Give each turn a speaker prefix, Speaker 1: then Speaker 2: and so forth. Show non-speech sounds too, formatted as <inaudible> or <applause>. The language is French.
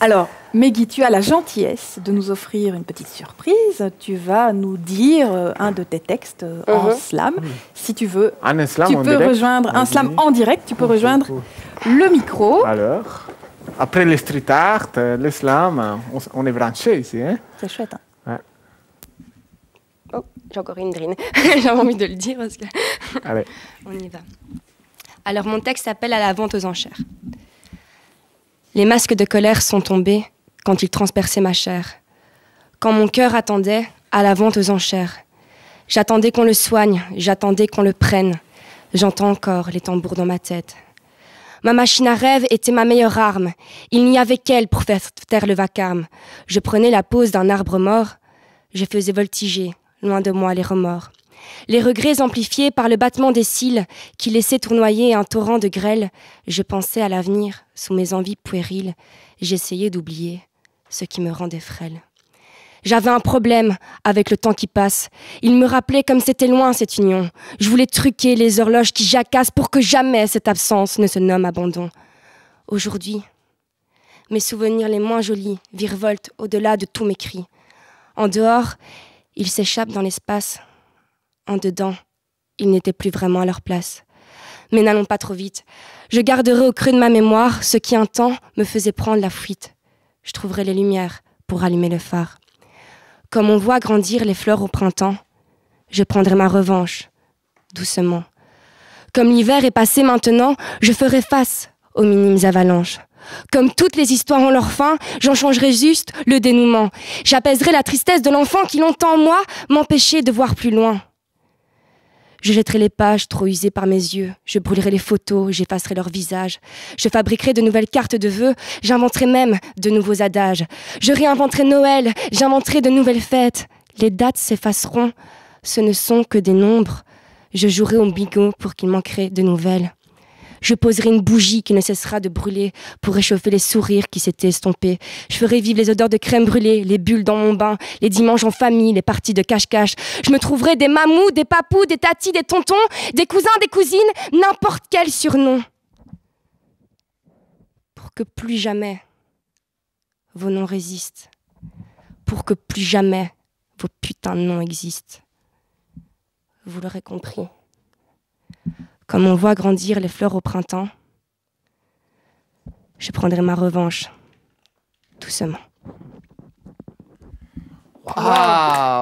Speaker 1: Alors, Meggy, tu as la gentillesse de nous offrir une petite surprise. Tu vas nous dire euh, un de tes textes euh, en uh-huh. slam, mm. si tu veux. Un slam tu en rejoindre un slam en direct. Tu peux oh, rejoindre oh, oh. le micro. Alors, après les street art, euh, le on, est branché ici. Hein. C'est chouette. Hein. j'ai encore une drine. <laughs> J'avais envie de le dire <laughs> on y va. Alors, mon texte s'appelle À la vente aux enchères. Les masques de colère sont tombés quand ils transperçaient ma chair. Quand mon cœur attendait à la vente aux enchères. J'attendais qu'on le soigne, j'attendais qu'on le prenne. J'entends encore les tambours dans ma tête. Ma machine à rêve était ma meilleure arme. Il n'y avait qu'elle pour faire taire le vacarme. Je prenais la pose d'un arbre mort. Je faisais voltiger, loin de moi, les remords les regrets amplifiés par le battement des cils qui laissaient tournoyer un torrent de grêle. Je pensais à l'avenir, sous mes envies puériles. J'essayais d'oublier ce qui me rendait frêle. J'avais un problème avec le temps qui passe. Il me rappelait comme c'était loin cette union. Je voulais truquer les horloges qui jacassent pour que jamais cette absence ne se nomme abandon. Aujourd'hui, mes souvenirs les moins jolis virevoltent au-delà de tous mes cris. En dehors, ils s'échappent dans l'espace en dedans, ils n'étaient plus vraiment à leur place. Mais n'allons pas trop vite. Je garderai au creux de ma mémoire ce qui un temps me faisait prendre la fuite. Je trouverai les lumières pour allumer le phare. Comme on voit grandir les fleurs au printemps, je prendrai ma revanche, doucement. Comme l'hiver est passé maintenant, je ferai face aux minimes avalanches. Comme toutes les histoires ont leur fin, j'en changerai juste le dénouement. J'apaiserai la tristesse de l'enfant qui longtemps moi m'empêchait de voir plus loin. Je jetterai les pages trop usées par mes yeux, je brûlerai les photos, j'effacerai leurs visages, je fabriquerai de nouvelles cartes de vœux, j'inventerai même de nouveaux adages, je réinventerai Noël, j'inventerai de nouvelles fêtes. Les dates s'effaceront, ce ne sont que des nombres, je jouerai au bigot pour qu'il manquerait de nouvelles. Je poserai une bougie qui ne cessera de brûler pour réchauffer les sourires qui s'étaient estompés. Je ferai vivre les odeurs de crème brûlée, les bulles dans mon bain, les dimanches en famille, les parties de cache-cache. Je me trouverai des mamous, des papous, des tatis, des tontons, des cousins, des cousines, n'importe quel surnom. Pour que plus jamais vos noms résistent. Pour que plus jamais vos putains de noms existent. Vous l'aurez compris comme on voit grandir les fleurs au printemps, je prendrai ma revanche, doucement. Wow.